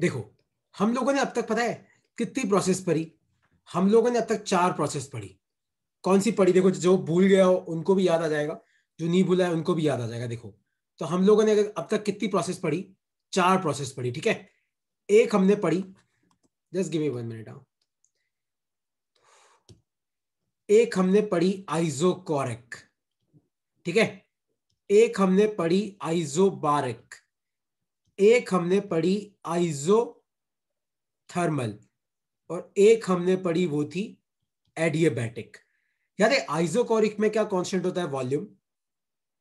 देखो हम लोगों ने अब तक पता है कितनी प्रोसेस पढ़ी हम लोगों ने अब तक चार प्रोसेस पढ़ी कौन सी पढ़ी देखो जो भूल गया हो उनको भी याद आ जाएगा जो नहीं भूला है उनको भी याद आ जाएगा देखो तो हम लोगों ने अब तक कितनी प्रोसेस पढ़ी चार प्रोसेस पढ़ी ठीक है एक हमने पढ़ी just give me one minute आओ एक हमने पढ़ी आइजो ठीक है एक हमने पढ़ी आइजो एक हमने पढ़ी आइजो थर्मल और एक हमने पढ़ी वो थी एडियोबैटिक याद है आइजोकोरिक में क्या कांस्टेंट होता है वॉल्यूम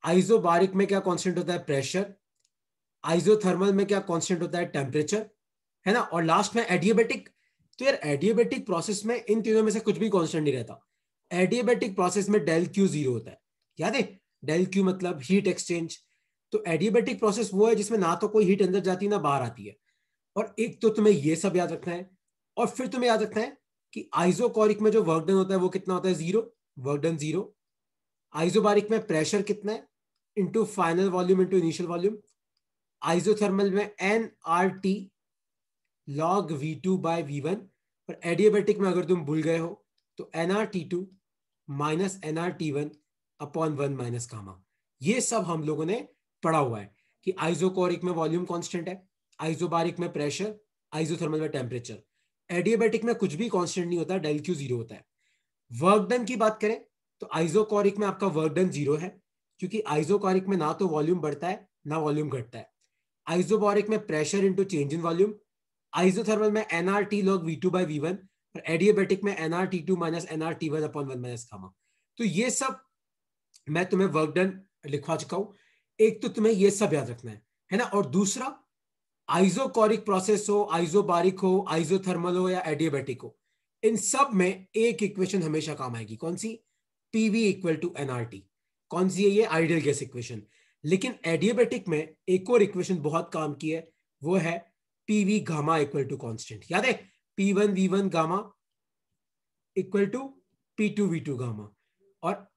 आइजोबारिक में क्या कांस्टेंट होता है प्रेशर आइजोथर्मल में क्या कांस्टेंट होता है टेम्परेचर है ना और लास्ट में एडियाबेटिक तो यार एडियोबेटिक प्रोसेस में इन तीनों में से कुछ भी कांस्टेंट नहीं रहता एडियाबेटिक प्रोसेस में डेल क्यू जीरो होता है याद है डेल क्यू मतलब हीट एक्सचेंज तो एडियोबेटिक प्रोसेस वो है जिसमें ना तो कोई हीट अंदर जाती ना बाहर आती है और एक तो तुम्हें ये सब याद रखना है और फिर तुम्हें याद रखना है कि आइजोकॉरिक में जो वर्क डन होता है वो कितना होता है zero work done zero isobaric में प्रेशर कितना है into final volume into initial volume isothermal में N R T log V two by V one और एडियोबेटिक में अगर तुम भूल गए हो तो N R T two minus N R T one upon one minus gamma ये सब हम लोगों ने पड़ा हुआ है कि आइजोकोरिक में वॉल्यूम कॉन्स्टेंट है आइजोबारिक में प्रेशर आइजोथर्मल में टेम्परेचर एडियोबेटिक में कुछ भी कॉन्स्टेंट नहीं होता डेल क्यू जीरो होता है वर्क डन की बात करें तो आइजोकोरिक में आपका वर्क डन जीरो है क्योंकि आइजोकोरिक में ना तो वॉल्यूम बढ़ता है ना वॉल्यूम घटता है आइजोबोरिक में pressure into change in volume isothermal में N R T log V two by V one और एडियोबेटिक में N R T two minus N R T one upon one minus gamma तो ये सब मैं तुम्हें वर्क डन लिखवा चुका हूं एक तो तुम्हें ये सब याद रखना है है ना और दूसरा आइजोकोरिक प्रोसेस हो आइजोबारिक हो आइजोथर्मल हो या एडियोबेटिक हो इन सब में एक इक्वेशन हमेशा काम आएगी कौन सी पीवी इक्वल टू एनआरटी कौन सी है ये आइडियल गैस इक्वेशन लेकिन एडियोबेटिक में एक और इक्वेशन बहुत काम की है वो है P V gamma equal to constant याद है P one V one gamma equal to P two V two gamma और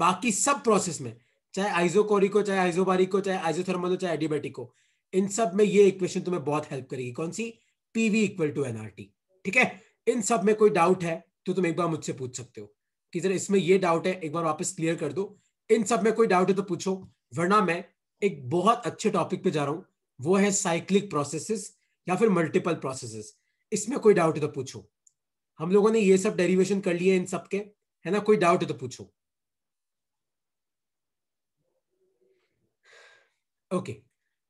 बाकी सब प्रोसेस में चाहे आइजोकोरिक हो चाहे आइजोबारिक हो चाहे आइजोथर्मल हो चाहे एडिबेटिक हो इन सब में ये इक्वेशन तुम्हें बहुत हेल्प करेगी कौन सी पीवी इक्वल टू एनआरटी ठीक है इन सब में कोई डाउट है तो तुम एक बार मुझसे पूछ सकते हो कि सर इसमें ये डाउट है एक बार वापस क्लियर कर दो इन सब में कोई डाउट है तो पूछो वरना मैं एक बहुत अच्छे टॉपिक पे जा रहा हूँ वो है साइक्लिक प्रोसेसेस या फिर मल्टीपल प्रोसेसेस इसमें कोई डाउट है तो पूछो हम लोगों ने ये सब डेरिवेशन कर लिए इन सब के है ना कोई डाउट है तो पूछो ओके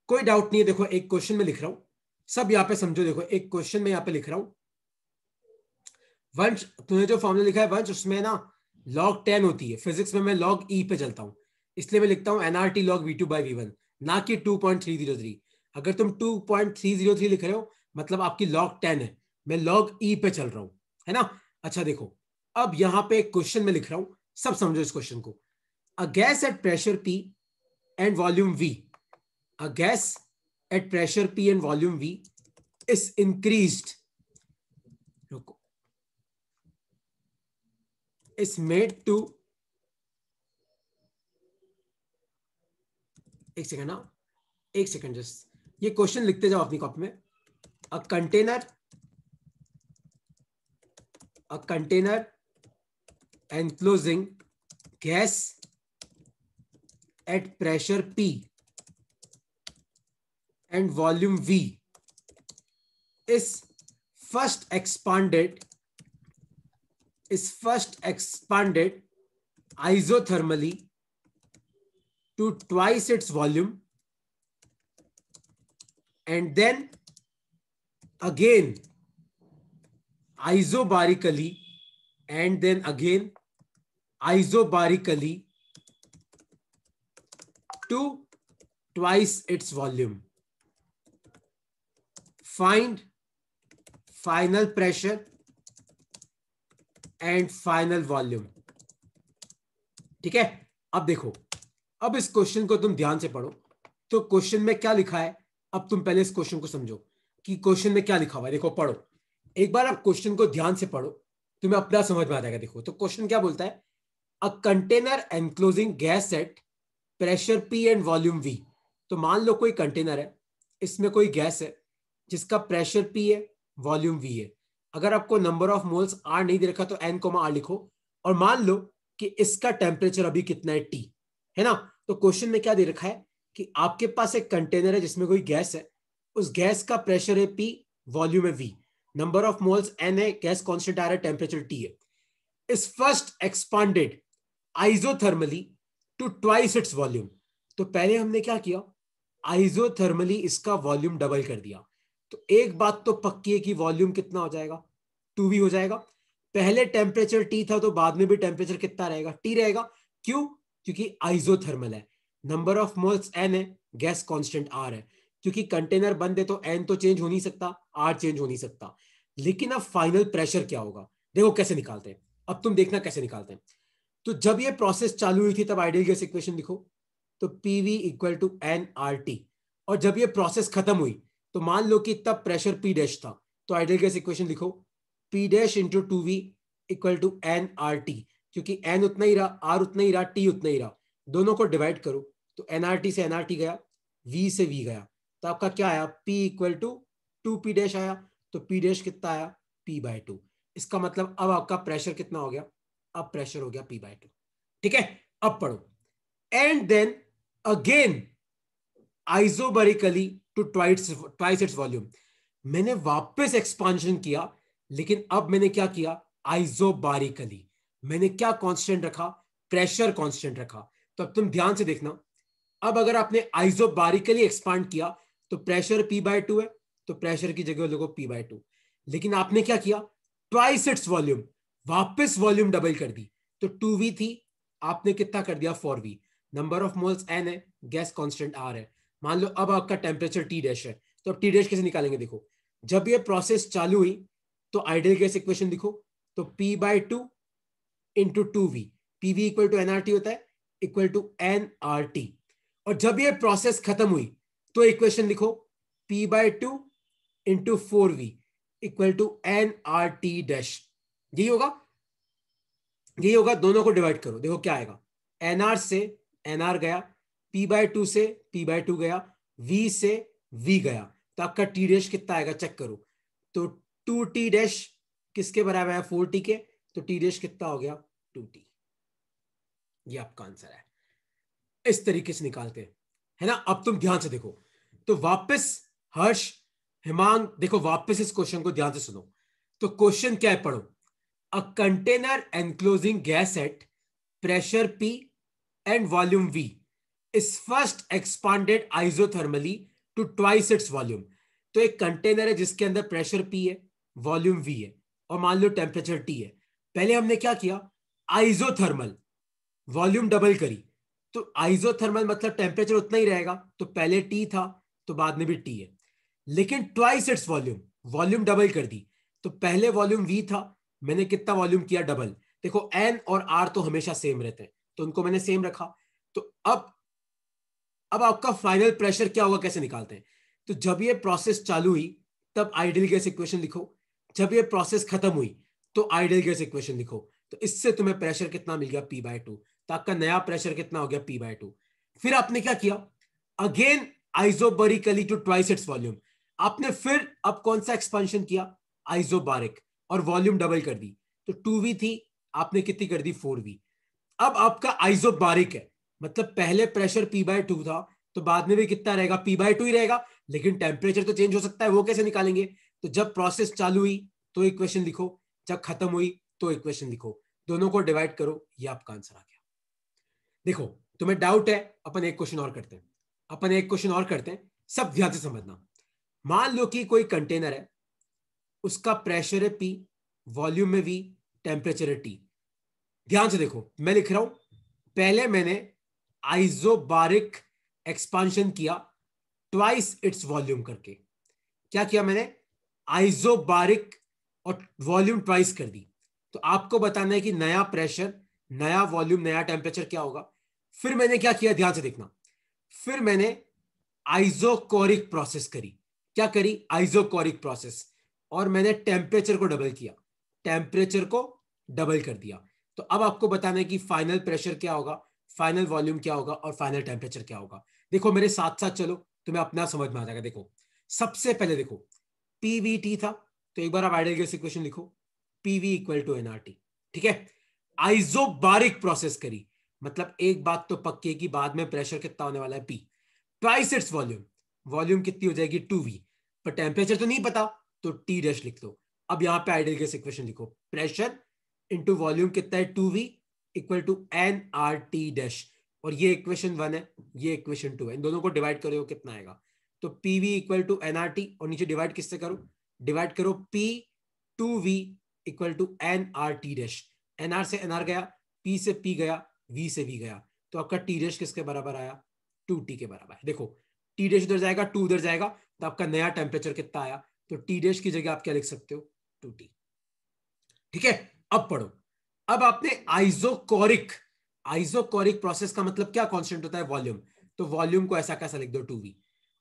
कोई डाउट नहीं है देखो एक क्वेश्चन में लिख रहा हूं सब यहां पे समझो देखो एक क्वेश्चन में यहां पे लिख रहा हूं वंश तूने जो फॉर्मूला लिखा है वंश उसमें ना लॉग टेन होती है फिजिक्स में मैं लॉग ई e पे चलता हूँ इसलिए मैं लिखता हूँ N R T log V two by V one ना कि two point three zero three अगर तुम two point three zero three लिख रहे हो मतलब आपकी लॉग टेन है मैं लॉग ई e पे चल रहा हूँ है ना अच्छा देखो अब यहाँ पे क्वेश्चन में लिख रहा हूँ सब समझो इस क्वेश्चन को a gas at pressure P and volume V A gas at pressure P and volume V is increased. Is made to ek second now ek second just ye question likhte jao apni copy mein a container a container enclosing gas at pressure P and volume V is first expanded is first expanded isothermally to twice its volume and then again isobarically and then again isobarically to twice its volume. find final pressure and final volume ठीक है अब देखो अब इस question को तुम ध्यान से पढ़ो तो क्वेश्चन में क्या लिखा है अब तुम पहले इस क्वेश्चन को समझो कि क्वेश्चन में क्या लिखा हुआ है देखो पढ़ो एक बार आप क्वेश्चन को ध्यान से पढ़ो तुम्हें अपना समझ में आ जाएगा देखो तो क्वेश्चन क्या बोलता है a container enclosing gas at pressure P and volume V तो मान लो कोई कंटेनर है इसमें कोई गैस है जिसका प्रेशर पी है वॉल्यूम वी है अगर आपको नंबर ऑफ मोल्स आर नहीं दे रखा तो एन कोमा आर लिखो और मान लो कि इसका टेम्परेचर अभी कितना है टी है ना तो क्वेश्चन में क्या दे रखा है कि आपके पास एक कंटेनर है जिसमें कोई गैस है उस गैस का प्रेशर है पी वॉल्यूम है V number of moles N है गैस कॉन्स्टेंट आ रहा है टेम्परेचर टी है इस first expanded isothermally to twice its volume तो पहले हमने क्या किया आइजोथर्मली इसका वॉल्यूम डबल कर दिया तो एक बात तो पक्की है कि वॉल्यूम कितना हो जाएगा टू भी हो जाएगा पहले टेम्परेचर टी था तो बाद में भी टेम्परेचर कितना रहेगा टी रहेगा क्यों क्योंकि आइजोथर्मल है नंबर ऑफ मोल्स एन है गैस कॉन्स्टेंट आर है क्योंकि कंटेनर बंद है तो एन तो चेंज हो नहीं सकता आर चेंज हो नहीं सकता लेकिन अब फाइनल प्रेशर क्या होगा देखो कैसे निकालते हैं अब तुम देखना कैसे निकालते हैं तो जब ये प्रोसेस चालू हुई थी तब आइडियल गैस इक्वेशन लिखो तो P V equal to N R T और जब ये प्रोसेस खत्म हुई तो मान लो कि तब प्रेशर पी डैश था तो आइडियल गैस इक्वेशन लिखो P dash into two V equal to N R T क्योंकि एन उतना ही रहा आर उतना ही रहा टी उतना ही रहा दोनों को डिवाइड करो तो एन आर टी से एन आर टी गया वी से वी गया तो आपका क्या आया P equal to two P dash आया तो पी डैश कितना आया पी बाय टू इसका मतलब अब आपका प्रेशर कितना हो गया अब प्रेशर हो गया पी बाय टू ठीक है अब पढ़ो and then again isobarically to twice twice its volume मैंने वापस एक्सपांशन किया लेकिन अब मैंने क्या किया आइजो बारिकली मैंने क्या कॉन्स्टेंट रखा प्रेशर कॉन्स्टेंट रखा तो अब तुम ध्यान से देखना अब अगर आपने आइजो बारिकली एक्सपांड किया तो प्रेशर पी बाय टू है तो प्रेशर की जगह लोगों पी बाय टू लेकिन आपने क्या किया ट्वाइस इट्स वॉल्यूम वापस वॉल्यूम डबल कर दी तो टू वी थी आपने कितना कर दिया four V number of moles N है गैस कॉन्स्टेंट आर है मान लो अब आपका टेम्परेचर टी डैश है तो अब टी डैश कैसे निकालेंगे देखो जब ये प्रोसेस चालू हुई तो आइडियल गैस इक्वेशन दिखो तो P by two into two V P V equal to N R T होता है equal to N R T और जब ये प्रोसेस खत्म हुई तो इक्वेशन लिखो P by two into four V equal to N R T dash यही होगा यही होगा दोनों को डिवाइड करो देखो क्या आएगा एनआर से एनआर गया पी बाय टू से पी बाय टू गया वी से वी गया तो आपका टी डैश कितना आएगा चेक करो तो टू टी डैश किसके बराबर है फोर टी के तो टी डैश कितना हो गया टू टी ये आपका आंसर है इस तरीके से निकालते हैं है ना अब तुम ध्यान से देखो तो वापस हर्ष हिमांग देखो वापस इस क्वेश्चन को ध्यान से सुनो तो क्वेश्चन क्या है पढ़ो a container enclosing gas at pressure P and volume V is first expanded isothermally to twice its volume तो एक कंटेनर है जिसके अंदर प्रेशर पी है वॉल्यूम वी है और मान लो टेम्परेचर टी है पहले हमने क्या किया आइजोथर्मल वॉल्यूम डबल करी तो आइजोथर्मल मतलब टेम्परेचर उतना ही रहेगा तो पहले टी था तो बाद में भी टी है लेकिन twice its volume volume double कर दी तो पहले वॉल्यूम वी था मैंने कितना वॉल्यूम किया डबल देखो एन और आर तो हमेशा सेम रहते हैं तो उनको मैंने सेम रखा तो अब अब आपका फाइनल प्रेशर क्या होगा कैसे निकालते हैं तो जब ये प्रोसेस चालू हुई तब आइडियल गैस इक्वेशन लिखो जब ये प्रोसेस खत्म हुई तो आइडियल गैस इक्वेशन लिखो तो इससे तुम्हें प्रेशर कितना मिल गया पी बाय टू तो आपका नया प्रेशर कितना हो गया पी बाय टू फिर आपने क्या किया again isobarically to twice its volume आपने फिर अब कौन सा एक्सपेंशन किया आइजोबारिक और वॉल्यूम डबल कर दी तो टू वी थी आपने कितनी कर दी फोर वी अब आपका आइजोबारिक है मतलब पहले प्रेशर पी बाय टू था तो बाद में भी कितना रहेगा पी बाय टू ही रहेगा लेकिन टेम्परेचर तो चेंज हो सकता है वो कैसे निकालेंगे तो जब प्रोसेस चालू हुई तो इक्वेशन लिखो जब खत्म हुई तो इक्वेशन लिखो दोनों को डिवाइड करो ये आपका आंसर आ गया देखो तुम्हें डाउट है अपन एक क्वेश्चन और करते हैं अपन एक क्वेश्चन और करते हैं सब ध्यान से समझना मान लो कि कोई कंटेनर है उसका प्रेशर है पी वॉल्यूम में वी टेम्परेचर है टी ध्यान से देखो मैं लिख रहा हूं पहले मैंने आइजोबारिक एक्सपांशन किया ट्वाइस इट्स वॉल्यूम करके क्या किया मैंने आइजोबारिक और वॉल्यूम ट्वाइस कर दी तो आपको बताना है कि नया प्रेशर नया वॉल्यूम नया टेम्परेचर क्या होगा फिर मैंने क्या किया ध्यान से देखना फिर मैंने आइजोकोरिक प्रोसेस करी क्या करी आइजोकोरिक प्रोसेस और मैंने टेम्परेचर को डबल किया टेम्परेचर को डबल कर दिया तो अब आपको बताना है कि फाइनल प्रेशर क्या होगा फाइनल वॉल्यूम क्या होगा और फाइनल टेम्परेचर क्या होगा देखो मेरे साथ साथ चलो तुम्हें अपना समझ में आ जाएगा देखो सबसे पहले देखो पीवीटी था तो एक बार आप आइडियल गैस इक्वेशन लिखो पीवी इक्वल टू एनआरटी ठीक है आइजोबारिक प्रोसेस करी मतलब एक बात तो पक्की है कि बाद में प्रेशर कितना होने वाला है P twice its volume volume कितनी हो जाएगी टू वी पर टेम्परेचर तो नहीं पता तो टी डैश लिख दो अब यहां पे आइडियल गैस इक्वेशन लिखो प्रेशर इंटू वॉल्यूम कितना है two V equal to N R T dash और ये इक्वेशन वन है ये इक्वेशन टू है इन दोनों को डिवाइड करो कितना आएगा तो P V equal to N R T और नीचे डिवाइड किससे करो डिवाइड करो P two V equal to N R T dash N R से एन आर गया पी से पी गया वी से वी गया तो आपका टी डैश किसके बराबर आया टू टी के बराबर है देखो टी डैश उधर जाएगा टू उधर जाएगा तो आपका नया टेम्परेचर कितना आया तो टी डैश की जगह आप क्या लिख सकते हो टू टी ठीक है अब पढ़ो अब आपने आइजोकोरिक आइजोकोरिक प्रोसेस का मतलब क्या कॉन्स्टेंट होता है वॉल्यूम तो वॉल्यूम को ऐसा कैसा लिख दो टू वी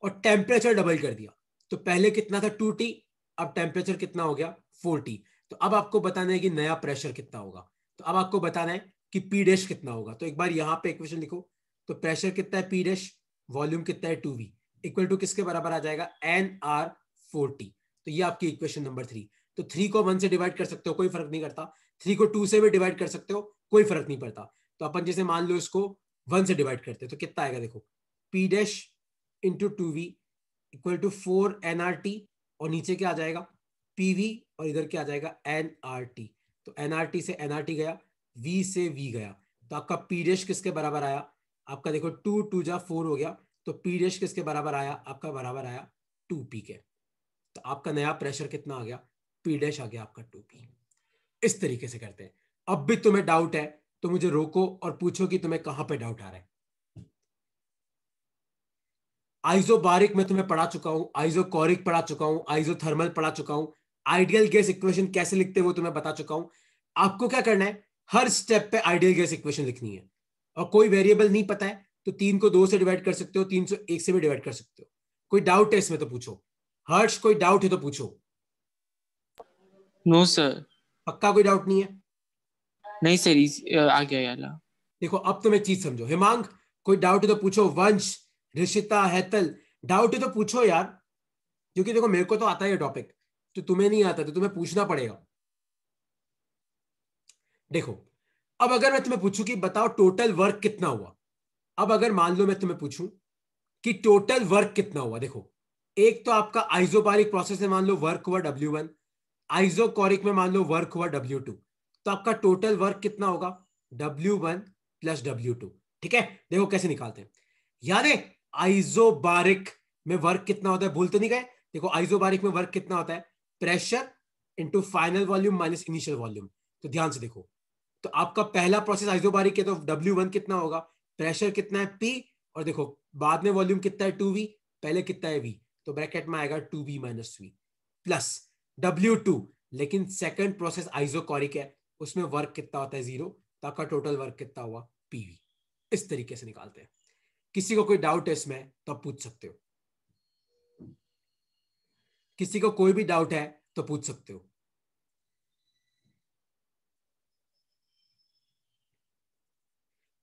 और टेम्परेचर डबल कर दिया तो पहले कितना था टू टी अब टेम्परेचर कितना हो गया फोर टी तो अब आपको बताना है कि नया प्रेशर कितना होगा तो अब आपको बताना है कि पी डैश कितना होगा तो एक बार यहां पे इक्वेशन लिखो तो प्रेशर कितना है पी डैश वॉल्यूम कितना है टू वी इक्वल टू किसके बराबर आ जाएगा एन आर फोर टी तो ये आपकी इक्वेशन नंबर थ्री तो थ्री को वन से डिवाइड कर सकते हो कोई फर्क नहीं करता थ्री को टू से भी डिवाइड कर सकते हो कोई फर्क नहीं पड़ता तो अपन जैसे मान लो इसको वन से डिवाइड करते हैं तो कितना आएगा देखो P dash into two V equal to four N R T और नीचे क्या आ जाएगा पी वी और इधर क्या आ जाएगा एन आर टी तो एन आर टी से एन आर टी गया वी से वी गया तो आपका पी डैश किसके बराबर आया आपका देखो टू टू जा फोर हो गया तो पी डैश किसके बराबर आया आपका बराबर आया टू पी के तो आपका नया प्रेशर कितना आ गया पी डैश आ गया आपका टू पी इस तरीके से करते हैं अब भी तुम्हें डाउट है तो मुझे रोको और पूछो कि तुम्हें कहां पे डाउट आ रहा है आइजो बारिक में तुम्हें पढ़ा चुका हूं आइजो कॉरिक पढ़ा चुका हूं आइजो थर्मल पढ़ा चुका हूं आइडियल गैस इक्वेशन कैसे लिखते हैं वो तुम्हें बता चुका हूं आपको क्या करना है हर स्टेप पे आइडियल गैस इक्वेशन लिखनी है और कोई वेरिएबल नहीं पता है तो तीन को दो से डिवाइड कर सकते हो तीन सौ एक से भी डिवाइड कर सकते हो कोई डाउट है इसमें तो पूछो हर्ष कोई डाउट है तो पूछो नो no, सर पक्का कोई डाउट नहीं है नहीं सर आ गया यार देखो अब तुम तो एक चीज समझो हिमांग कोई डाउट है तो पूछो वंश ऋषिता हैतल डाउट है तो पूछो यार क्योंकि देखो मेरे को तो आता है ये टॉपिक तो तुम्हें नहीं आता तो तुम्हें पूछना पड़ेगा देखो अब अगर मैं तुम्हें पूछूं कि बताओ टोटल वर्क कितना हुआ अब अगर मान लो मैं तुम्हें पूछूं कि टोटल वर्क कितना हुआ देखो एक तो आपका आइजोबारिक प्रोसेस है मान लो वर्क हुआ डब्ल्यू वन आइजोकोरिक में मान लो वर्क हुआ डब्ल्यू टू तो आपका टोटल वर्क कितना होगा W one plus W two ठीक है देखो कैसे निकालते हैं याद है आइजोबारिक में वर्क कितना होता है भूल तो नहीं गए देखो आइजोबारिक में वर्क कितना होता है pressure into final volume minus initial volume तो ध्यान से देखो तो आपका पहला प्रोसेस आइजोबारिक है तो डब्ल्यू कितना होगा प्रेशर कितना है पी और देखो बाद में वॉल्यूम कितना है टू पहले कितना है वी तो ब्रैकेट में आएगा two V minus V plus W two लेकिन सेकंड प्रोसेस आइजोकॉरिक है उसमें वर्क कितना होता है जीरो तो आपका टोटल वर्क कितना हुआ पीवी इस तरीके से निकालते हैं किसी को कोई डाउट है इसमें तो आप पूछ सकते हो किसी को कोई भी डाउट है तो पूछ सकते हो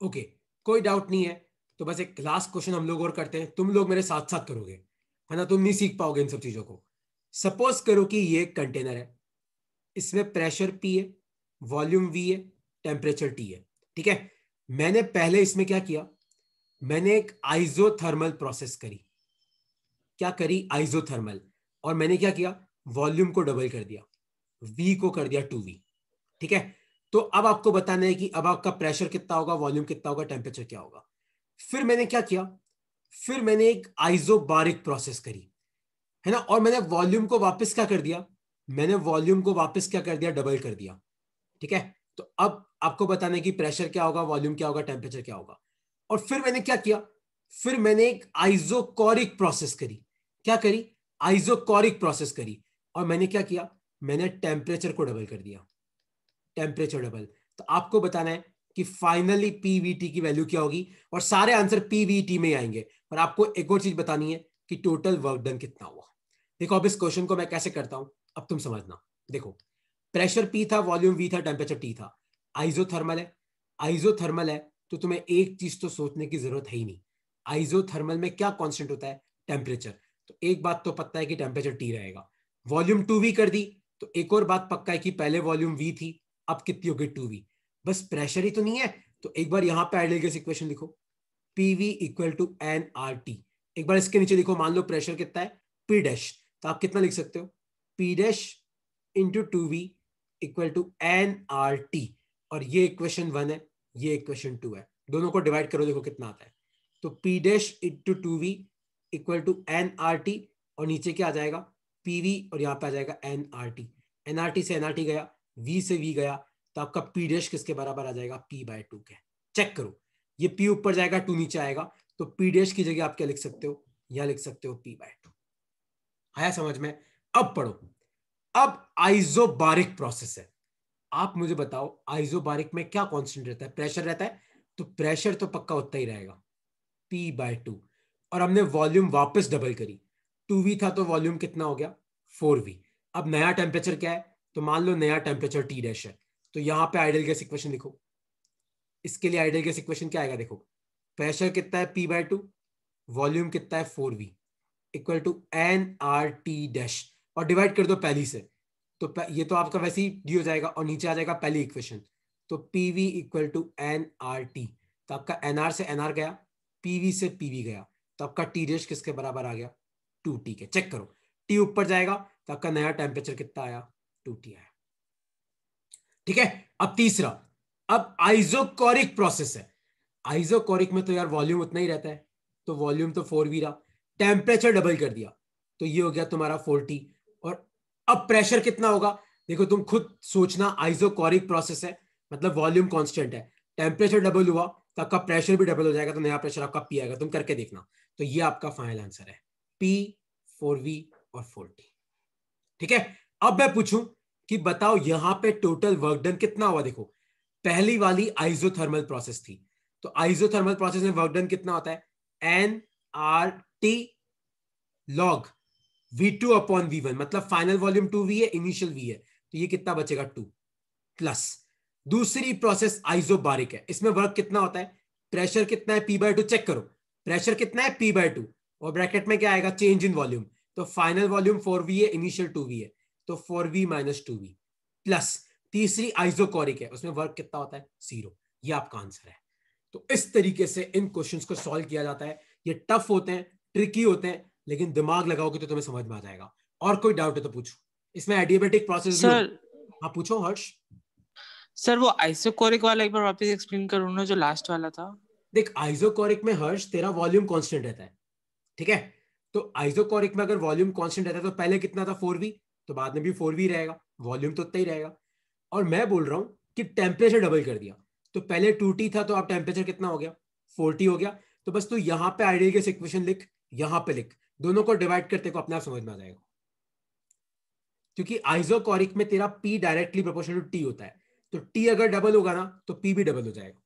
ओके okay, कोई डाउट नहीं है तो बस एक लास्ट क्वेश्चन हम लोग और करते हैं तुम लोग मेरे साथ साथ करोगे है ना तुम नहीं सीख पाओगे इन सब चीजों को सपोज करो कि ये कंटेनर है इसमें प्रेशर पी है वॉल्यूम वी है टेम्परेचर टी है ठीक है मैंने पहले इसमें क्या किया मैंने एक आइजोथर्मल प्रोसेस करी क्या करी आइजोथर्मल और मैंने क्या किया वॉल्यूम को डबल कर दिया वी को कर दिया टू वी ठीक है तो अब आपको बताना है कि अब आपका प्रेशर कितना होगा वॉल्यूम कितना होगा टेम्परेचर क्या होगा फिर मैंने क्या किया फिर मैंने एक आइजोबारिक प्रोसेस करी है ना और मैंने वॉल्यूम को वापस क्या कर दिया मैंने वॉल्यूम को वापस क्या कर दिया डबल कर दिया ठीक है तो अब आपको बताने की प्रेशर क्या होगा वॉल्यूम क्या होगा टेम्परेचर क्या होगा और फिर मैंने क्या किया फिर मैंने एक आइजोकोरिक प्रोसेस करी क्या करी आइजोकोरिक प्रोसेस करी और मैंने क्या किया मैंने टेम्परेचर को डबल कर दिया टेम्परेचर डबल तो आपको बताना है कि फाइनली पीवीटी की वैल्यू क्या होगी और सारे आंसर पीवीटी में आएंगे और आपको एक और चीज बतानी है कि टोटल वर्क डन कितना होगा देखो अब इस क्वेश्चन को मैं कैसे करता हूं अब तुम समझना देखो प्रेशर पी था वॉल्यूम वी था टेम्परेचर टी था आइजोथर्मल है आइजोथर्मल है तो तुम्हें एक चीज तो सोचने की जरूरत है ही नहीं आइजोथर्मल में क्या कॉन्स्टेंट होता है टेम्परेचर तो एक बात तो पता है कि टेम्परेचर टी रहेगा वॉल्यूम टू वी कर दी तो एक और बात पक्का है कि पहले वॉल्यूम वी थी अब कितनी होगी टू वी बस प्रेशर ही तो नहीं है तो एक बार यहां पर आइडियल इक्वेशन लिखो P V equal to N R T एक बार इसके नीचे लिखो मान लो प्रेशर कितना है पी डैश तो आप कितना लिख सकते हो P dash into two V equal to N R T और ये इक्वेशन वन है ये इक्वेशन टू है दोनों को डिवाइड करो देखो कितना आता है तो P dash into two V equal to N R T और नीचे क्या आ जाएगा पी वी और यहाँ पे आ जाएगा N R T N R T से एन आर टी गया वी से वी गया तो आपका पी डैश किसके बराबर आ जाएगा पी बाय टू के चेक करो ये पी ऊपर जाएगा टू नीचे आएगा तो पी डैश की जगह आप क्या लिख सकते हो यहाँ लिख सकते हो पी बाय टू आया समझ में अब पढ़ो अब आइजोबारिक प्रोसेस है आप मुझे बताओ आइजोबारिक में क्या कॉन्स्टेंट रहता है प्रेशर रहता है तो प्रेशर तो पक्का उतना ही रहेगा पी बाय टू और हमने वॉल्यूम वापस डबल करी टू वी था तो वॉल्यूम कितना हो गया फोर वी अब नया टेम्परेचर क्या है तो मान लो नया टेम्परेचर टी डैश है तो यहां पे आइडियल गैस इक्वेशन लिखो इसके लिए आइडियल गैस इक्वेशन क्या आएगा देखो प्रेशर कितना है पी बाय टू वॉल्यूम कितना है four V equal to N R T dash और डिवाइड कर दो पहली से तो ये तो आपका वैसे ही डी हो जाएगा और नीचे आ जाएगा पहली इक्वेशन तो P V equal to N R T तो आपका एन आर से एन आर गया पी वी से पी वी गया तो आपका टी डैश किसके बराबर आ गया टू टी के चेक करो टी ऊपर जाएगा तो आपका नया टेम्परेचर कितना आया टू टी आया ठीक है अब तीसरा अब आइजोकोरिक प्रोसेस है आइजोकोरिक में तो यार वॉल्यूम उतना ही रहता है तो वॉल्यूम तो फोर वी रहा टेम्परेचर डबल कर दिया तो ये हो गया तुम्हारा फोर्टी और अब प्रेशर कितना होगा देखो तुम खुद सोचना आइजोकॉरिक प्रोसेस है मतलब वॉल्यूम कॉन्स्टेंट है टेम्परेचर डबल हुआ तो आपका प्रेशर भी डबल हो जाएगा तो नया प्रेशर आपका पी आएगा तुम करके देखना तो ये आपका फाइनल आंसर है पी फोर वी और फोर टी ठीक है अब मैं पूछूं कि बताओ यहां पे टोटल वर्क डन कितना हुआ देखो पहली वाली आइजोथर्मल प्रोसेस थी तो आइजोथर्मल प्रोसेस में वर्क डन कितना होता है N R T log V two upon V one मतलब फाइनल वॉल्यूम टू वी है इनिशियल वी है तो ये कितना बचेगा टू प्लस दूसरी प्रोसेस आइजोबारिक है इसमें वर्क कितना होता है प्रेशर कितना है पी बाय टू चेक करो प्रेशर कितना है पी बाय टू और ब्रैकेट में क्या आएगा चेंज इन वॉल्यूम तो फाइनल वॉल्यूम फोर वी है इनिशियल टू वी है तो four V minus two V plus तीसरी आइजोकॉरिक है उसमें वर्क कितना होता है जीरो ये आपका आंसर है तो इस तरीके से इन क्वेश्चंस को सॉल्व किया जाता है ये टफ होते हैं ट्रिकी होते हैं लेकिन दिमाग लगाओगे तो तुम्हें समझ में आ जाएगा और कोई डाउट है तो पूछो इसमें एडियाबेटिक प्रोसेस सर हाँ पूछो हर्ष सर वो आइसोकोरिक वाला एक बार वापस एक्सप्लेन करो ना जो लास्ट वाला था देख आइसोकोरिक में हर्ष तेरा वॉल्यूम कांस्टेंट रहता है ठीक है तो आइसोकोरिक में अगर वॉल्यूम कांस्टेंट रहता है तो पहले कितना था 4v तो बाद में भी 4v रहेगा वॉल्यूम तो उतना ही रहेगा और मैं बोल रहा हूं कि टेंपरेचर डबल कर दिया तो पहले 2t था तो अब टेंपरेचर कितना हो गया 4t हो गया तो बस तू यहां पे आइडियल के इक्वेशन लिख यहां पे लिख दोनों को डिवाइड करते को अपना समझ में आ जाएगा क्योंकि आइजोकोरिक में तेरा P directly proportional to T होता है तो टी अगर डबल होगा ना तो पी भी डबल हो जाएगा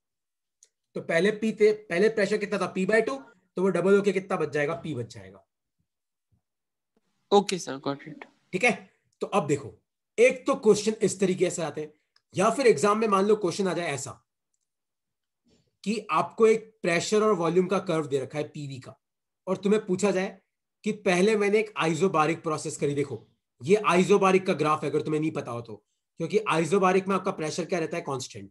तो पहले पी थे पहले प्रेशर कितना था पी बाय टू तो वो डबल होके कितना बच जाएगा पी बच जाएगा ओके सर गॉट इट ठीक है तो अब देखो एक तो क्वेश्चन इस तरीके से आते हैं या फिर एग्जाम में मान लो क्वेश्चन आ जाए ऐसा कि आपको एक प्रेशर और वॉल्यूम का कर्व दे रखा है पीवी का और तुम्हें पूछा जाए कि पहले मैंने एक आइजोबारिक प्रोसेस करी देखो ये आइजोबारिक का ग्राफ है अगर तुम्हें नहीं पता हो तो क्योंकि आइजोबारिक में आपका प्रेशर क्या रहता है कॉन्स्टेंट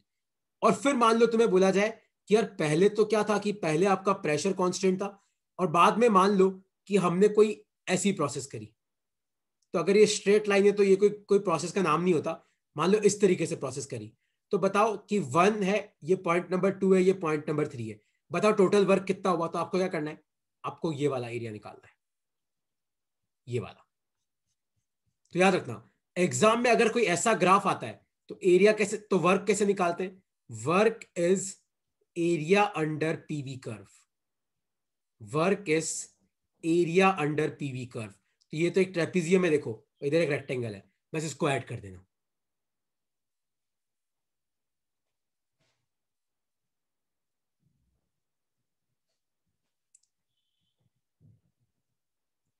और फिर मान लो तुम्हें बोला जाए कि यार पहले तो क्या था कि पहले आपका प्रेशर कॉन्स्टेंट था और बाद में मान लो कि हमने कोई ऐसी प्रोसेस करी तो अगर ये स्ट्रेट लाइन है तो ये कोई कोई प्रोसेस का नाम नहीं होता मान लो इस तरीके से प्रोसेस करी तो बताओ कि वन है ये पॉइंट नंबर टू है ये पॉइंट नंबर थ्री है बताओ टोटल वर्क कितना हुआ तो आपको क्या करना है आपको ये वाला एरिया निकालना है ये वाला तो याद रखना एग्जाम में अगर कोई ऐसा ग्राफ आता है तो एरिया कैसे तो वर्क कैसे निकालते हैं work is area under PV curve work is area under PV curve तो ये तो एक ट्रेपिजियम है देखो इधर एक रेक्टेंगल है बस इसको ऐड कर देना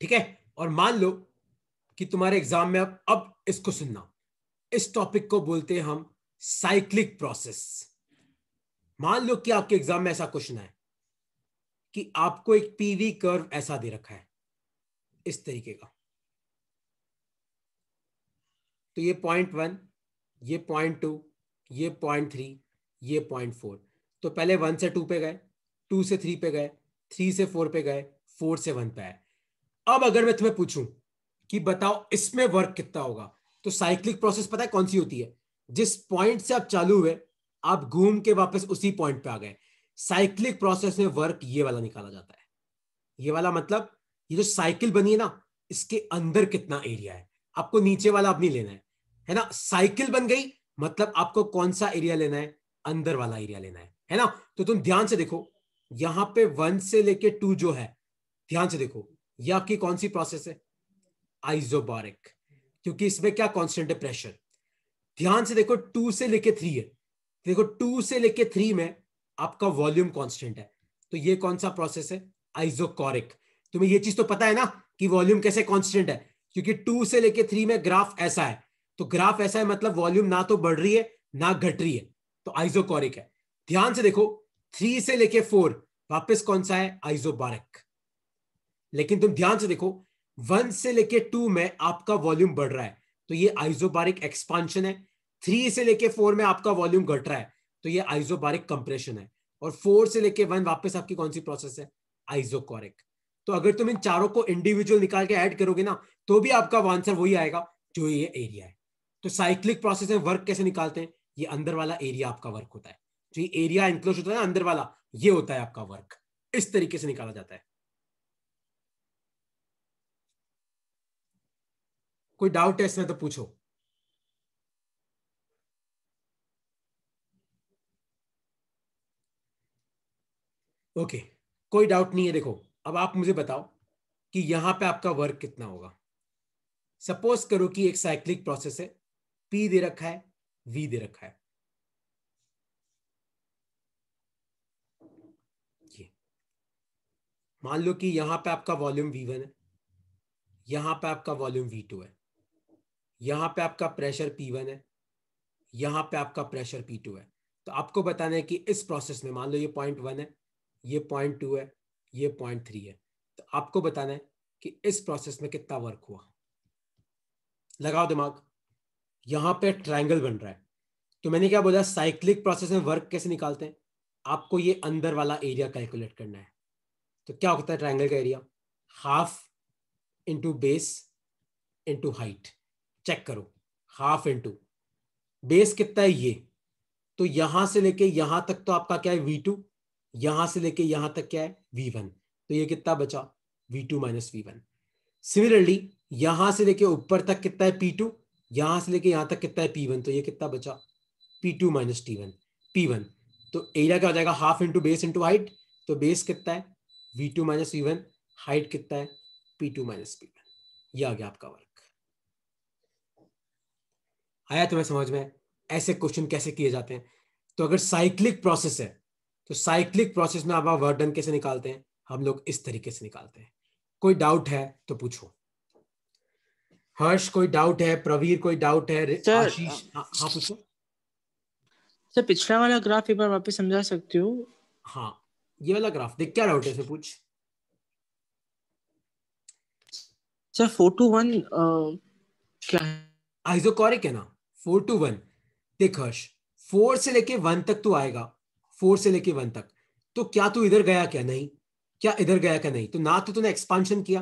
ठीक है और मान लो कि तुम्हारे एग्जाम में अब अब इसको सुनना इस टॉपिक को बोलते हैं हम साइक्लिक प्रोसेस मान लो कि आपके एग्जाम में ऐसा क्वेश्चन है कि आपको एक पीवी कर्व ऐसा दे रखा है इस तरीके का तो ये पॉइंट वन ये पॉइंट टू ये पॉइंट थ्री ये पॉइंट फोर तो पहले वन से टू पे गए टू से थ्री पे गए थ्री से फोर पे गए फोर से वन पे आए अब अगर मैं तुम्हें पूछूं कि बताओ इसमें वर्क कितना होगा तो साइक्लिक प्रोसेस पता है कौन सी होती है जिस पॉइंट से आप चालू हुए आप घूम के वापस उसी पॉइंट पे आ गए साइक्लिक प्रोसेस में वर्क ये वाला निकाला जाता है ये वाला मतलब ये जो साइकिल बनी है ना इसके अंदर कितना एरिया है आपको नीचे वाला अब नहीं लेना है है ना साइकिल बन गई मतलब आपको कौन सा एरिया लेना है अंदर वाला एरिया लेना है है ना तो तुम ध्यान से देखो यहां पे वन से लेके टू जो है ध्यान से देखो ये आपकी कौन सी प्रोसेस है आइजोबॉरिक क्योंकि इसमें क्या कॉन्स्टेंट है प्रेशर ध्यान से देखो टू से लेके थ्री है देखो टू से लेके थ्री में आपका वॉल्यूम कॉन्स्टेंट है तो ये कौन सा प्रोसेस है आइजोकॉरिक तुम्हें ये चीज तो पता है ना कि वॉल्यूम कैसे कॉन्स्टेंट है क्योंकि टू से लेके थ्री में ग्राफ ऐसा है तो ग्राफ ऐसा है मतलब वॉल्यूम ना तो बढ़ रही है ना घट रही है तो आइजोकॉरिक है ध्यान से देखो थ्री से लेके फोर वापस कौन सा है आइजोबारिक लेकिन तुम ध्यान से देखो वन से लेके टू में आपका वॉल्यूम बढ़ रहा है तो ये आइजोबारिक एक्सपांशन है थ्री से लेके फोर में आपका वॉल्यूम घट रहा है तो ये आइजोबारिक कंप्रेशन है और फोर से लेके वन वापस आपकी कौन सी प्रोसेस है आइजोकोरिक तो अगर तुम इन चारों को इंडिविजुअल निकाल के ऐड करोगे ना तो भी आपका आंसर वही आएगा जो ये एरिया है तो साइक्लिक प्रोसेस में वर्क कैसे निकालते हैं ये अंदर वाला एरिया आपका वर्क होता है जो ये एरिया इंक्लोज होता है ना अंदर वाला ये होता है आपका वर्क इस तरीके से निकाला जाता है कोई डाउट है इसमें तो पूछो ओके कोई डाउट नहीं है देखो अब आप मुझे बताओ कि यहां पे आपका वर्क कितना होगा सपोज करो कि एक साइक्लिक प्रोसेस है पी दे रखा है वी दे रखा है मान लो कि यहां पे आपका वॉल्यूम वी वन है यहां पे आपका वॉल्यूम वी टू है यहां पे आपका प्रेशर पी वन है यहां पे आपका प्रेशर पी टू है तो आपको बताना है कि इस प्रोसेस में मान लो ये पॉइंट वन है ये पॉइंट टू है ये पॉइंट थ्री है तो आपको बताना है कि इस प्रोसेस में कितना वर्क हुआ लगाओ दिमाग यहां पे ट्रायंगल बन रहा है तो मैंने क्या बोला साइक्लिक प्रोसेस में वर्क कैसे निकालते हैं आपको ये अंदर वाला एरिया कैलकुलेट करना है तो क्या होता है ट्रायंगल का area half into base into height check करो हाफ इंटू बेस कितना है ये तो यहां से लेके यहां तक तो आपका क्या है वी टू यहां से लेके यहां तक क्या है वी वन तो ये कितना बचा V two minus V one similarly यहां से लेके ऊपर तक कितना है पी टू यहां से लेके यहां तक कितना है पी वन तो ये कितना बचा P two minus T one P one तो एरिया क्या हो जाएगा half into base into height तो बेस कितना है V two minus V one height कितना है P two minus P one यह आ गया आपका वर्क आया तुम्हें समझ में ऐसे क्वेश्चन कैसे किए जाते हैं तो अगर साइक्लिक प्रोसेस है तो साइक्लिक प्रोसेस में आप वर्डन कैसे निकालते हैं हम लोग इस तरीके से निकालते हैं कोई डाउट है तो पूछो हर्ष कोई डाउट है प्रवीर कोई डाउट है आशीष हाँ, हाँ पूछो सर पिछला वाला ग्राफ एक बार वापस समझा सकते हो हाँ ये वाला ग्राफ देख क्या डाउट है से पूछ सर फोर टू वन क्या है है ना फोर टू वन देख हर्ष फोर से लेके वन तक तू तो आएगा फोर से लेके वन तक तो क्या तू इधर गया क्या नहीं क्या इधर गया क्या नहीं तो ना तो तूने एक्सपांशन किया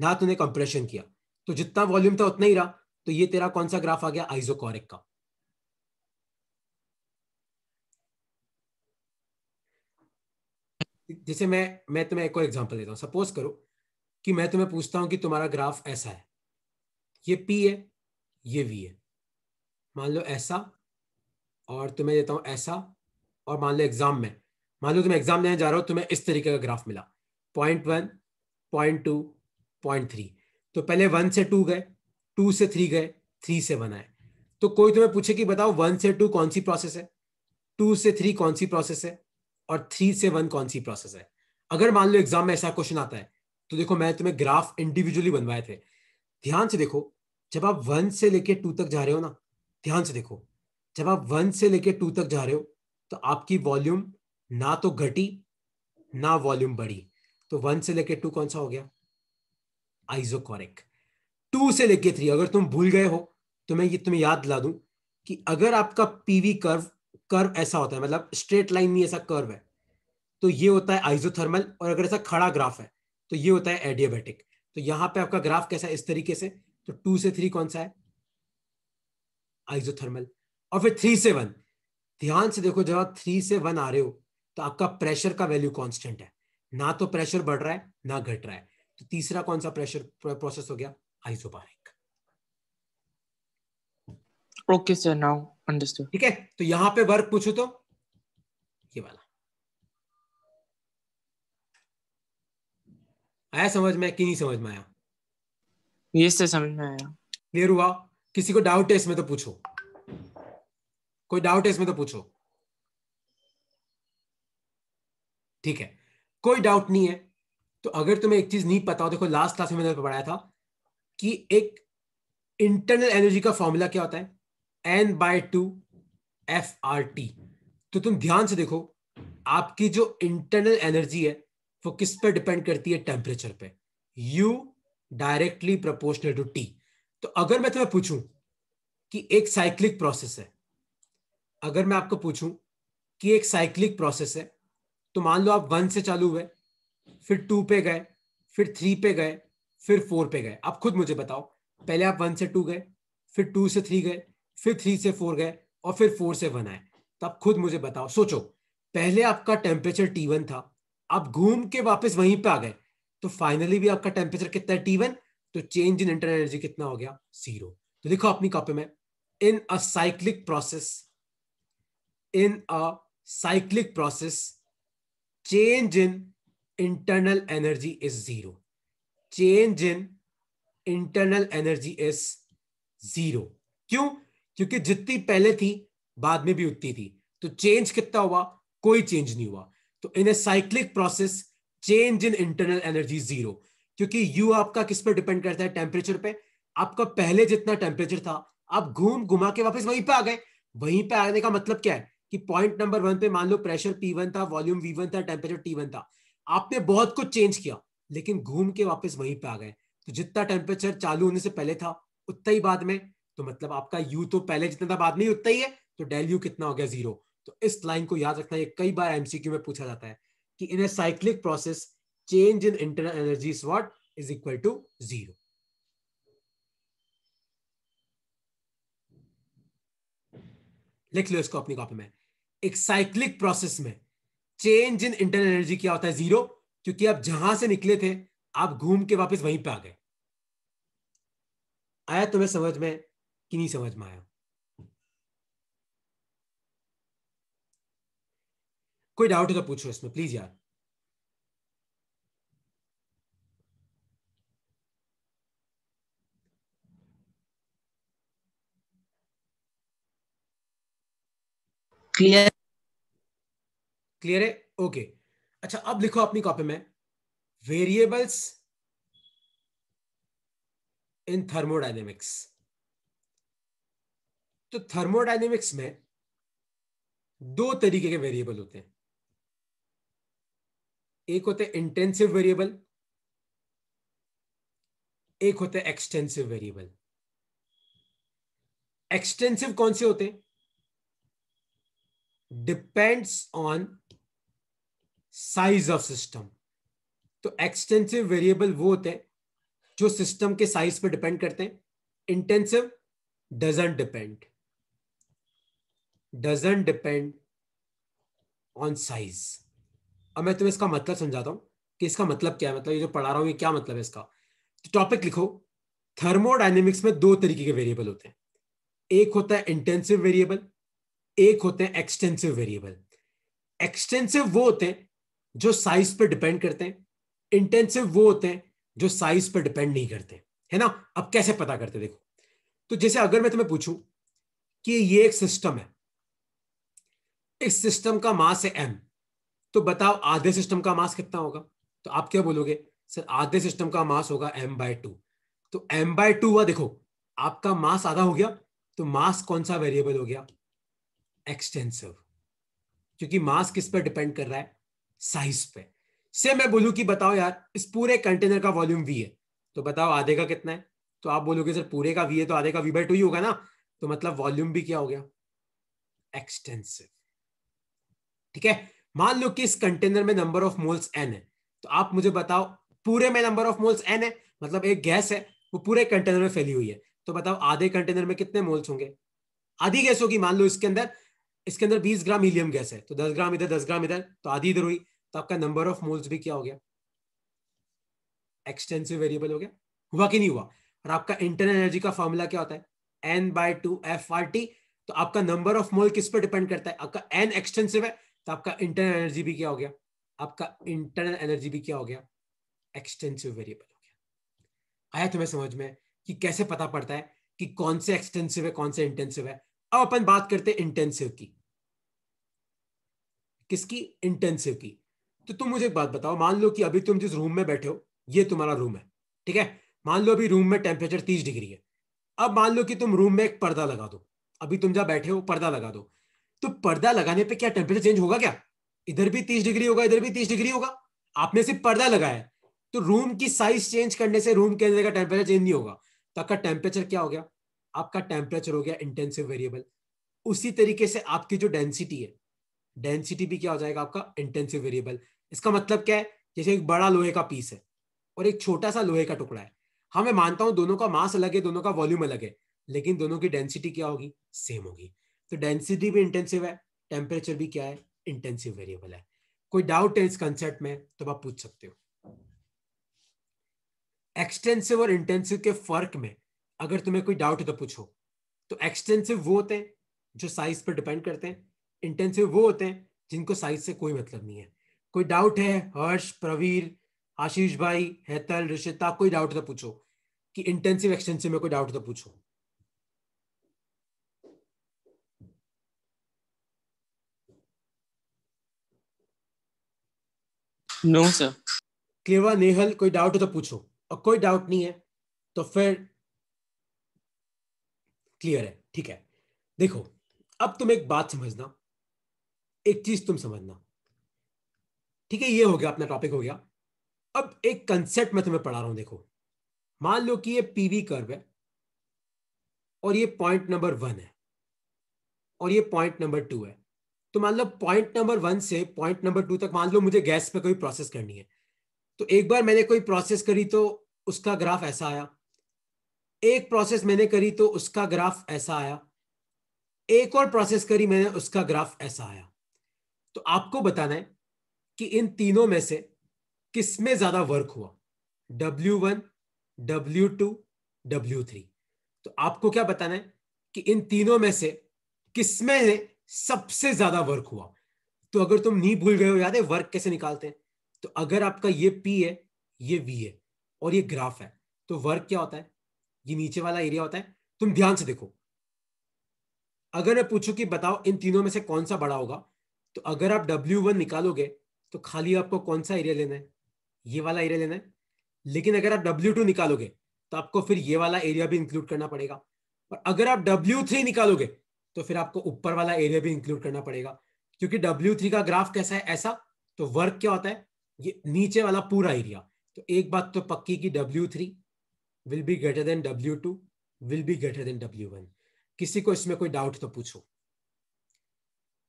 ना तूने कंप्रेशन किया तो जितना वॉल्यूम था उतना ही रहा तो ये तेरा कौन सा ग्राफ आ गया आइजोकॉरिक का जैसे मैं मैं तुम्हें एक और एग्जांपल देता हूं सपोज करो कि मैं तुम्हें पूछता हूं कि तुम्हारा ग्राफ ऐसा है ये पी है ये वी है मान लो ऐसा और तुम्हें देता हूँ ऐसा और मान लो एग्जाम में मान लो तुम्हें एग्जाम देने जा रहा हो तुम्हें इस तरीके का ग्राफ मिला point one point two point three तो पहले वन से टू गए टू से थ्री गए थ्री से वन आए तो कोई तुम्हें पूछे कि बताओ वन से टू कौन सी प्रोसेस है टू से थ्री कौन सी प्रोसेस है और थ्री से वन कौन सी प्रोसेस है अगर मान लो एग्जाम में ऐसा क्वेश्चन आता है तो देखो मैं तुम्हें ग्राफ इंडिविजुअली बनवाए थे ध्यान से देखो जब आप वन से लेके टू तक जा रहे हो ना ध्यान से देखो जब आप वन से लेके टू तक जा रहे हो तो आपकी वॉल्यूम ना तो घटी ना वॉल्यूम बढ़ी तो वन से लेके टू कौन सा हो गया आइजोकॉरिक टू से लेके थ्री अगर तुम भूल गए हो तो मैं ये तुम्हें याद दिला दूं कि अगर आपका पीवी कर्व कर्व ऐसा होता है मतलब स्ट्रेट लाइन नहीं ऐसा कर्व है तो ये होता है आइजोथर्मल और अगर ऐसा खड़ा ग्राफ है तो ये होता है एडियाबेटिक तो यहां पे आपका ग्राफ कैसा है इस तरीके से तो टू से थ्री कौन सा है आइजोथर्मल और फिर थ्री से वन ध्यान से देखो जब आप थ्री से वन आ रहे हो तो आपका प्रेशर का वैल्यू कांस्टेंट है ना तो प्रेशर बढ़ रहा है ना घट रहा है तो तीसरा कौन सा प्रेशर प्रोसेस हो गया isobaric okay sir now understood ठीक है तो यहां पे वर्क पूछो तो ये वाला आया समझ में कि नहीं समझ में आया ये से समझ में आया क्लियर हुआ किसी को डाउट है इसमें तो पूछो कोई डाउट है इसमें तो पूछो ठीक है कोई डाउट नहीं है तो अगर तुम्हें एक चीज नहीं पता हो देखो लास्ट क्लास में मैंने पढ़ाया था कि एक इंटरनल एनर्जी का फॉर्मूला क्या होता है N by two F R T तो तुम ध्यान से देखो आपकी जो इंटरनल एनर्जी है वो किस पर डिपेंड करती है टेम्परेचर पे U directly proportional to T तो अगर मैं तुम्हें पूछूं कि एक साइक्लिक प्रोसेस है अगर मैं आपको पूछूं कि एक साइक्लिक प्रोसेस है तो मान लो आप वन से चालू हुए फिर टू पे गए फिर थ्री पे गए फिर फोर पे गए आप खुद मुझे बताओ पहले आप वन से टू गए फिर टू से थ्री गए फिर थ्री से फोर गए और फिर फोर से वन आए तो आप खुद मुझे बताओ सोचो पहले आपका टेम्परेचर टी वन था आप घूम के वापस वहीं पे आ गए तो फाइनली भी आपका टेम्परेचर कितना है टी वन तो चेंज इन इंटरनल एनर्जी कितना हो गया जीरो तो लिखो अपनी कॉपी में in a cyclic process in a cyclic process change in internal energy is zero change in internal energy is zero क्यों क्योंकि जितनी पहले थी बाद में भी उतनी थी तो चेंज कितना हुआ कोई चेंज नहीं हुआ तो in a cyclic process change in internal energy zero क्योंकि यू आपका किस पर डिपेंड करता है टेम्परेचर पे आपका पहले जितना टेम्परेचर था आप घूम घुमा के वापस वहीं पे आ गए वहीं पे आने का मतलब क्या है कि पॉइंट नंबर वन पे मान लो प्रेशर पी वन था वॉल्यूम वी वन था टेम्परेचर टी वन था आपने बहुत कुछ चेंज किया लेकिन घूम के वापस वहीं पे आ गए तो जितना टेम्परेचर चालू होने से पहले था उतना ही बाद में तो मतलब आपका यू तो पहले जितना था बाद में उतना ही है तो डेल यू कितना हो गया जीरो तो इस लाइन को याद रखना ये कई बार एमसीक्यू में पूछा जाता है कि in a cyclic process change in internal energy is what is equal to zero. लिख लो इसको अपनी कॉपी में एक साइक्लिक प्रोसेस में चेंज इन इंटरनल एनर्जी क्या होता है जीरो क्योंकि आप जहां से निकले थे आप घूम के वापस वहीं पे आ गए आया तुम्हें समझ में कि नहीं समझ में आया कोई डाउट है तो पूछो इसमें प्लीज यार क्लियर क्लियर है ओके अच्छा अब लिखो अपनी कॉपी में वेरिएबल्स इन थर्मोडाइनेमिक्स तो थर्मोडाइनेमिक्स में दो तरीके के वेरिएबल होते हैं एक होते हैं इंटेंसिव वेरिएबल एक होते हैं एक्सटेंसिव वेरिएबल एक्सटेंसिव कौन से होते हैं depends on size of system तो एक्सटेंसिव वेरिएबल वो होते हैं जो सिस्टम के साइज पर डिपेंड करते हैं intensive doesn't depend doesn't depend on size अब मैं तुम्हें इसका मतलब समझाता हूं कि इसका मतलब क्या है मतलब ये जो पढ़ा रहा हूं ये क्या मतलब है इसका तो टॉपिक लिखो थर्मोडाइनेमिक्स में दो तरीके के वेरिएबल होते हैं एक होता है इंटेंसिव वेरिएबल एक होते हैं एक्सटेंसिव वेरिएबल एक्सटेंसिव वो होते हैं जो साइज पे डिपेंड करते हैं इंटेंसिव वो होते हैं जो साइज पे डिपेंड नहीं करते है ना अब कैसे पता करते देखो तो जैसे अगर मैं तुम्हें पूछूं कि ये एक सिस्टम है इस सिस्टम का मास है एम तो बताओ आधे सिस्टम का मास कितना होगा तो आप क्या बोलोगे सर आधे सिस्टम का मास होगा एम बाय टू तो एम बाय टू हुआ देखो आपका मास आधा हो गया तो मास कौन सा वेरिएबल हो गया एक्सटेंसिव क्योंकि मास किस पर डिपेंड कर रहा है साइज पे से मैं बोलू कि बताओ यार इस पूरे कंटेनर का वॉल्यूम वी है तो बताओ आधे का कितना है तो आप बोलोगे सर पूरे का वी है तो आधे का वी बाई टू ही होगा ना तो मतलब वॉल्यूम भी क्या हो गया एक्सटेंसिव ठीक है मान लो कि इस कंटेनर में नंबर ऑफ मोल्स एन है तो आप मुझे बताओ पूरे में नंबर ऑफ मोल्स एन है मतलब एक गैस है वो पूरे कंटेनर में फैली हुई है तो बताओ आधे कंटेनर में कितने मोल्स होंगे आधी गैस होगी मान लो इसके अंदर इसके अंदर 20 ग्राम हीलियम गैस है तो 10 ग्राम इधर 10 ग्राम इधर तो आधी इधर हुई तो आपका नंबर ऑफ मोल्स भी क्या हो गया एक्सटेंसिव वेरिएबल हो गया हुआ कि नहीं हुआ और आपका इंटरनल एनर्जी का फॉर्मूला क्या होता है N by two F R T तो आपका नंबर ऑफ मोल किस पर डिपेंड करता है आपका एन एक्सटेंसिव है तो आपका इंटरनल एनर्जी भी क्या हो गया आपका इंटरनल एनर्जी भी क्या हो गया एक्सटेंसिव वेरिएबल हो गया आया तुम्हें समझ में कि कैसे पता पड़ता है कि कौन से एक्सटेंसिव है कौन से इंटेंसिव है अब अपन बात करते हैं इंटेंसिव की किसकी इंटेंसिव की तो तुम मुझे एक बात बताओ मान लो कि अभी तुम जिस रूम में बैठे हो ये तुम्हारा रूम है ठीक है मान लो अभी रूम में टेम्परेचर तीस डिग्री है अब मान लो कि तुम रूम में एक पर्दा लगा दो अभी तुम जहाँ बैठे हो पर्दा लगा दो तो पर्दा लगाने पे क्या टेम्परेचर चेंज होगा क्या इधर भी तीस डिग्री होगा इधर भी तीस डिग्री होगा आपने सिर्फ पर्दा लगाया तो रूम की साइज चेंज करने से रूम के अंदर का टेम्परेचर चेंज नहीं होगा तो आपका टेम्परेचर क्या हो गया आपका टेम्परेचर हो गया इंटेंसिव वेरिएबल उसी तरीके से आपकी जो डेंसिटी है डेंसिटी भी क्या हो जाएगा आपका इंटेंसिव वेरिएबल इसका मतलब क्या है जैसे एक बड़ा लोहे का पीस है और एक छोटा सा लोहे का टुकड़ा है हाँ मैं मानता हूँ दोनों का मास अलग है दोनों का वॉल्यूम अलग है लेकिन दोनों की डेंसिटी क्या होगी सेम होगी तो डेंसिटी भी इंटेंसिव है टेम्परेचर भी क्या है इंटेंसिव वेरिएबल है कोई डाउट है इस कंसेप्ट में तो आप पूछ सकते हो एक्सटेंसिव और इंटेंसिव के फर्क में अगर तुम्हें कोई डाउट है तो पूछो तो एक्सटेंसिव वो होते हैं जो साइज पर डिपेंड करते हैं इंटेंसिव वो होते हैं जिनको साइज से कोई मतलब नहीं है कोई डाउट है हर्ष प्रवीर आशीष भाई हैतल रिशिता कोई डाउट तो पूछो कि इंटेंसिव एक्सटेंसिव में कोई डाउट तो पूछो नो सर केवा नेहल कोई डाउट हो तो पूछो और कोई डाउट नहीं है तो फिर क्लियर है ठीक है देखो अब तुम एक बात समझना एक चीज तुम समझना ठीक है ये हो गया अपना टॉपिक हो गया अब एक कंसेप्ट मैं तुम्हें पढ़ा रहा हूं देखो मान लो कि ये पीवी कर्व है और ये पॉइंट नंबर वन है और ये पॉइंट नंबर टू है तो मान लो पॉइंट नंबर वन से पॉइंट नंबर टू तक मान लो मुझे गैस पे कोई प्रोसेस करनी है तो एक बार मैंने कोई प्रोसेस करी तो उसका ग्राफ ऐसा आया एक प्रोसेस मैंने करी तो उसका ग्राफ ऐसा आया एक और प्रोसेस करी मैंने उसका ग्राफ ऐसा आया तो आपको बताना है कि इन तीनों में से किस में ज्यादा वर्क हुआ W one W two W three तो आपको क्या बताना है कि इन तीनों में से किस में सबसे ज्यादा वर्क हुआ तो अगर तुम नहीं भूल गए हो याद है वर्क कैसे निकालते हैं तो अगर आपका ये पी है ये वी है और ये ग्राफ है तो वर्क क्या होता है ये नीचे वाला एरिया होता है तुम ध्यान से देखो अगर मैं पूछूं कि बताओ इन तीनों में से कौन सा बड़ा होगा तो अगर आप डब्ल्यू वन निकालोगे तो खाली आपको कौन सा एरिया लेना है ये वाला एरिया लेना है लेकिन अगर आप डब्ल्यू टू निकालोगे तो आपको फिर ये वाला एरिया भी इंक्लूड करना पड़ेगा और अगर आप डब्ल्यू थ्री निकालोगे तो फिर आपको ऊपर वाला एरिया भी इंक्लूड करना पड़ेगा क्योंकि डब्ल्यू थ्री का ग्राफ कैसा है ऐसा तो वर्क क्या होता है ये नीचे वाला पूरा एरिया तो एक बात तो पक्की की W three will be greater than W two will be greater than W one किसी को इसमें कोई डाउट तो पूछो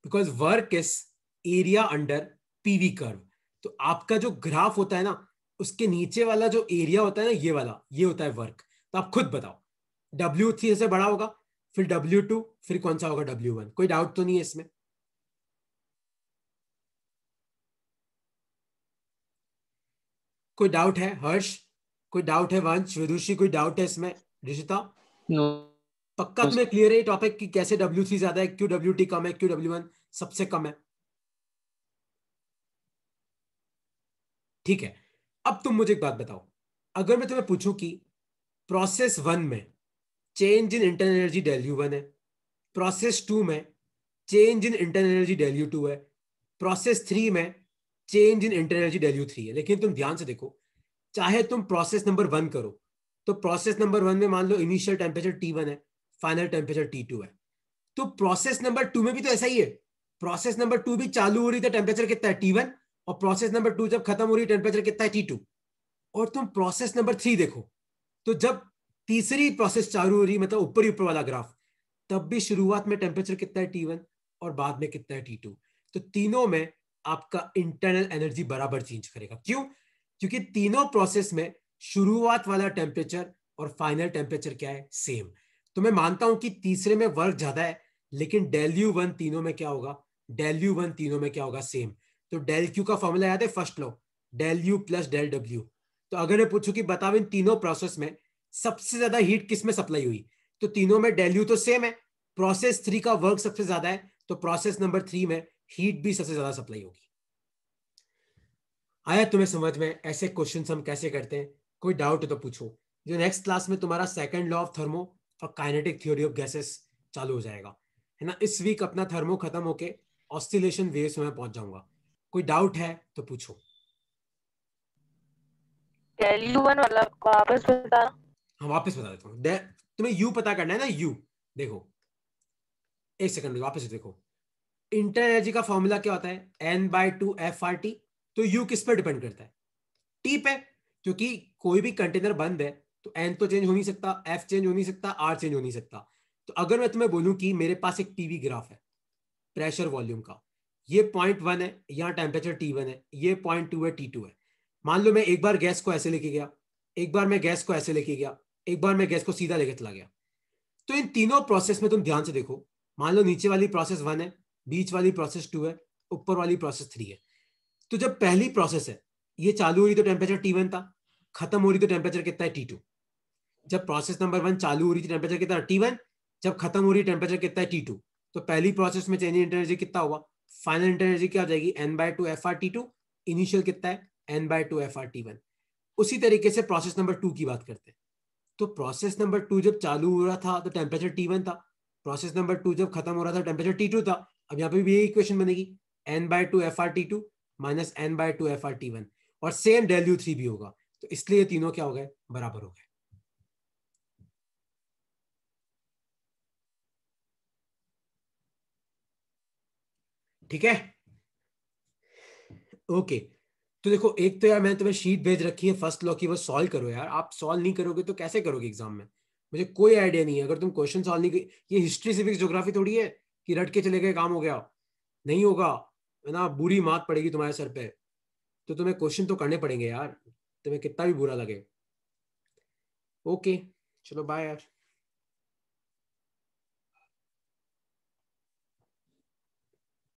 because work is area under PV curve तो आपका जो ग्राफ होता है ना उसके नीचे वाला जो एरिया होता है ना ये वाला ये होता है वर्क तो आप खुद बताओ डब्ल्यू थ्री से बड़ा होगा फिर डब्ल्यू टू फिर कौन सा होगा डब्ल्यू वन कोई डाउट तो नहीं है इसमें कोई डाउट है हर्ष कोई डाउट है वंश विदुषी कोई डाउट है इसमें रिशिता no. पक्का तुम्हें क्लियर है टॉपिक कि कैसे डब्ल्यू थ्री ज्यादा है क्यू डब्ल्यू टी कम है क्यू डब्ल्यू वन सबसे कम है ठीक है अब तुम मुझे एक बात बताओ अगर मैं तुम्हें पूछूं कि प्रोसेस वन में change in internal energy del U one है प्रोसेस टू में change in internal energy del U two है प्रोसेस थ्री में change in internal energy del U three है लेकिन तुम ध्यान से देखो चाहे तुम प्रोसेस नंबर वन करो तो प्रोसेस नंबर वन में मान लो इनिशियल टेम्परेचर टी वन है फाइनल टेम्परेचर टी टू है तो प्रोसेस नंबर टू में भी तो ऐसा ही है प्रोसेस नंबर टू भी चालू हो रही थी टेम्परेचर कितना है टी वन और प्रोसेस नंबर टू जब खत्म हो रही टेम्परेचर कितना है टी टू और तुम प्रोसेस नंबर थ्री देखो तो जब तीसरी प्रोसेस चालू हो रही मतलब ऊपर ही ऊपर वाला ग्राफ तब भी शुरुआत में टेम्परेचर कितना है टी वन और बाद में कितना है टी टू तो तीनों में आपका इंटरनल एनर्जी बराबर चेंज करेगा क्यों क्योंकि तीनों प्रोसेस में शुरुआत वाला टेम्परेचर और फाइनल टेम्परेचर क्या है सेम तो मैं मानता हूं कि तीसरे में वर्क ज्यादा है लेकिन डेल्यू वन तीनों में क्या होगा डेल यू वन तीनों में क्या होगा सेम तो डेल क्यू का फॉर्मूला याद है first law del U plus del W तो अगर मैं पूछू की बताओ इन तीनों प्रोसेस में सबसे ज्यादा हीट किस में सप्लाई हुई तो तीनों में डेल यू तो सेम है प्रोसेस थ्री का वर्क सबसे ज्यादा है तो प्रोसेस नंबर थ्री में हीट भी सबसे ज्यादा सप्लाई होगी आया तुम्हें समझ में ऐसे क्वेश्चन हम कैसे करते हैं कोई डाउट है तो पूछो जो नेक्स्ट क्लास में तुम्हारा सेकंड लॉ ऑफ थर्मो और काइनेटिक थ्योरी ऑफ गैसेस चालू हो जाएगा है ना इस वीक अपना थर्मो खत्म होके ऑस्टिलेशन वेव्स में मैं पहुंच जाऊंगा कोई डाउट है तो पूछो मतलब वापस बता हाँ वापस बता देता हूँ तुम्हें यू पता करना है ना यू देखो एक सेकंड वापस देखो इंटर एनर्जी का फॉर्मूला क्या होता है N by two F R T तो यू किस पर डिपेंड करता है टी पे क्योंकि कोई भी कंटेनर बंद है तो एन तो चेंज हो नहीं सकता एफ चेंज हो नहीं सकता आर चेंज हो नहीं सकता तो अगर मैं तुम्हें बोलूं कि मेरे पास एक टीवी ग्राफ है प्रेशर वॉल्यूम का ये पॉइंट वन है यहाँ टेम्परेचर टी वन है ये पॉइंट टू है टी टू है मान लो मैं एक बार गैस को ऐसे लेके गया एक बार मैं गैस को ऐसे लेके गया एक बार मैं गैस को सीधा लेके चला गया तो इन तीनों प्रोसेस में तुम ध्यान से देखो मान लो नीचे वाली प्रोसेस वन है बीच वाली प्रोसेस टू है ऊपर वाली प्रोसेस थ्री है तो जब पहली प्रोसेस है ये चालू हो रही तो टेम्परेचर टी था खत्म हो रही तो टेम्परेचर कितना है टी टू जब प्रोसेस नंबर वन चालू हो रही थी तो टेम्परेचर कितना टी वन जब खत्म हो रही टेम्परेचर कितना है टी टू तो पहली प्रोसेस में चेंज इन एनर्जी कितना हुआ फाइनल एनर्जी क्या हो जाएगी N by two F R T two initial कितना है N by two F R T one उसी तरीके से प्रोसेस नंबर टू की बात करते हैं तो प्रोसेस नंबर टू जब चालू हो रहा था तो टेम्परेचर टी वन था प्रोसेस नंबर टू जब खत्म हो रहा था टेम्परेचर टी टू था अब यहाँ पे भी यही इक्वेशन बनेगी N by two F R T two minus N by two F R T one और सेम डेल्यू थ्री भी होगा तो इसलिए तीनों क्या हो गए बराबर हो गए ठीक है ओके तो देखो एक तो यार मैंने तुम्हें शीट भेज रखी है फर्स्ट लॉ की वो सॉल्व करो यार आप सॉल्व नहीं करोगे तो कैसे करोगे एग्जाम में मुझे कोई आइडिया नहीं है अगर तुम क्वेश्चन सॉल्व नहीं ये हिस्ट्री सिविक्स जोग्राफी थोड़ी है कि रट के चले गए काम हो गया नहीं होगा है ना बुरी मात पड़ेगी तुम्हारे सर पे तो तुम्हें क्वेश्चन तो करने पड़ेंगे यार तुम्हें कितना भी बुरा लगे ओके चलो बाय यार